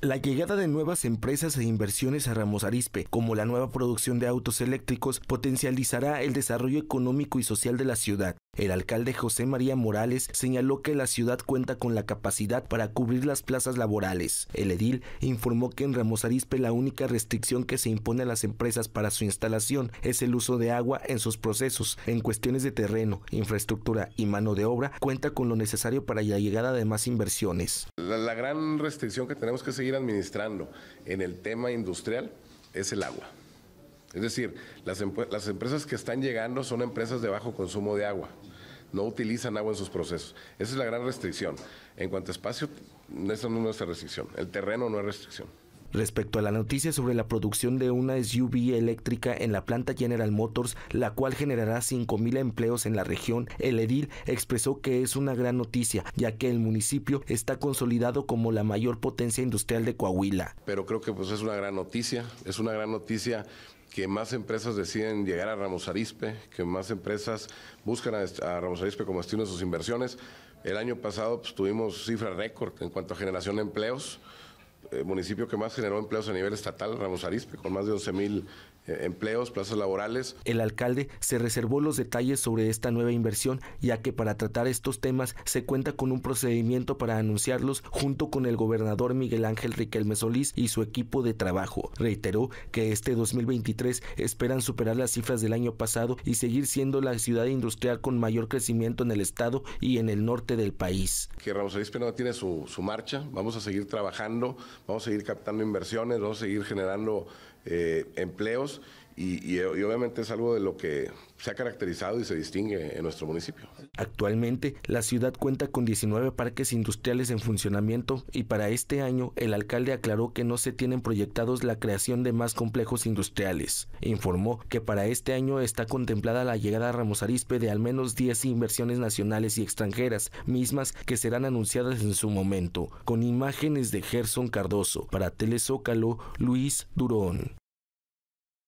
La llegada de nuevas empresas e inversiones a Ramos Arizpe, como la nueva producción de autos eléctricos, potencializará el desarrollo económico y social de la ciudad. El alcalde José María Morales señaló que la ciudad cuenta con la capacidad para cubrir las plazas laborales. El edil informó que en Ramos la única restricción que se impone a las empresas para su instalación es el uso de agua en sus procesos. En cuestiones de terreno, infraestructura y mano de obra, cuenta con lo necesario para la llegada de más inversiones. la gran restricción que tenemos que seguir administrando en el tema industrial es el agua. Es decir, las, empresas que están llegando son empresas de bajo consumo de agua no utilizan agua en sus procesos. Esa es la gran restricción. En cuanto a espacio, esa no es nuestra restricción. El terreno no es restricción. Respecto a la noticia sobre la producción de una SUV eléctrica en la planta General Motors, la cual generará 5.000 empleos en la región, el edil expresó que es una gran noticia, ya que el municipio está consolidado como la mayor potencia industrial de Coahuila. Pero creo que pues es una gran noticia, es una gran noticia que más empresas deciden llegar a Ramos Arispe, que más empresas buscan a, Ramos Arispe como destino de sus inversiones. El año pasado pues, tuvimos cifra récord en cuanto a generación de empleos. Eh, municipio que más generó empleos a nivel estatal, Ramos Arispe, con más de 12.000 mil eh, empleos, plazas laborales. El alcalde se reservó los detalles sobre esta nueva inversión, ya que para tratar estos temas se cuenta con un procedimiento para anunciarlos junto con el gobernador Miguel Ángel Riquelme Solís y su equipo de trabajo. Reiteró que este 2023 esperan superar las cifras del año pasado y seguir siendo la ciudad industrial con mayor crecimiento en el estado y en el norte del país. Que Ramos Arizpe no tiene su, su marcha, vamos a seguir trabajando vamos a seguir captando inversiones, vamos a seguir generando eh, empleos y, obviamente es algo de lo que se ha caracterizado y se distingue en nuestro municipio. Actualmente, la ciudad cuenta con 19 parques industriales en funcionamiento y para este año el alcalde aclaró que no se tienen proyectados la creación de más complejos industriales. Informó que para este año está contemplada la llegada a Ramos Arispe de al menos 10 inversiones nacionales y extranjeras, mismas que serán anunciadas en su momento, con imágenes de Gerson Cardoso. Para Telezócalo, Luis Durón.